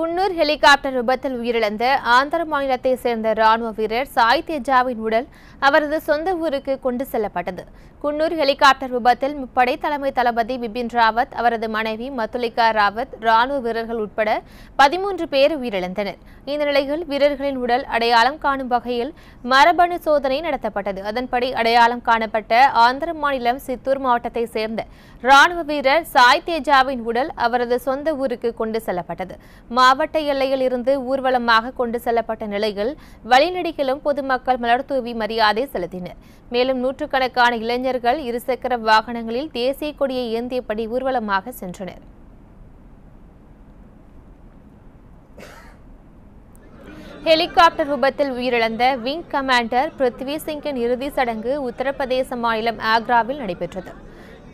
Coonoor helicopter விபத்தில் உயிரிழந்த ஆந்திர மாநிலத்தை சேர்ந்த ராணுவ வீரர் சாய் தேஜாவின் உடல் அவரது சொந்த ஊருக்கு கொண்டு செல்லப்பட்டது குன்னூர் ஹெலிகாப்டர் விபத்தில் முப்படை தலைமை தளபதி பிபின் ராவத் அவரது மனைவி மத்துலிகா ராவத் ராணுவ வீரர்கள் உட்பட பதிமூன்று பேர் உயிரிழந்தனர் இந்த நிலையில் வீரர்களின் உடல் அடையாளம் காணும் வகையில் மரபணு சோதனை நடத்தப்பட்டது அதன்படி அடையாளம் காணப்பட்ட ஆந்திர மாநிலம் சித்தூர் மாவட்டத்தைச் சேர்ந்த ராணுவ வீரர் சாய் தேஜாவின் உடல் அவரது சொந்த ஊருக்கு கொண்டு செல்லப்பட்டது மாவட்ட எல்லையில் இருந்து ஊர்வலமாக கொண்டு செல்லப்பட்ட நிலையில் வழிநடிகளும் பொதுமக்கள் மலர்தூவி மரியாதை செலுத்தினர் மேலும் நூற்றுக்கணக்கான இளைஞர்கள் இருசக்கர வாகனங்களில் தேசிய கொடியை ஏந்தியபடி ஊர்வலமாக சென்றனர் ஹெலிகாப்டர் விபத்தில் உயிரிழந்த விங் கமாண்டர் பிருத்வி சிங்கின் இறுதி சடங்கு உத்தரப்பிரதேச மாநிலம் ஆக்ராவில் நடைபெற்றது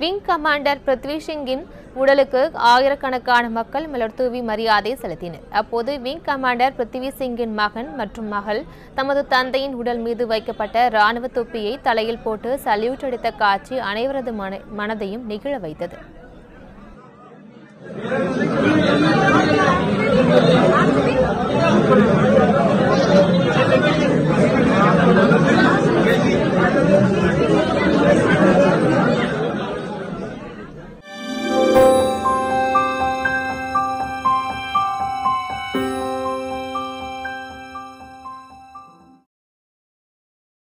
விங் கமாண்டர் பிருத்வி சிங்கின் உடலுக்கு ஆயிரக்கணக்கான மக்கள் மலர் தூவி மரியாதை செலுத்தினர் அப்போது விங் கமாண்டர் பிருத்வி சிங்கின் மகன் மற்றும் மகள் தமது தந்தையின் உடல் மீது வைக்கப்பட்ட இராணுவ தொப்பியை தலையில் போட்டு சல்யூட் அடித்த காட்சி அனைவரது மனதையும் நெகிழ வைத்தது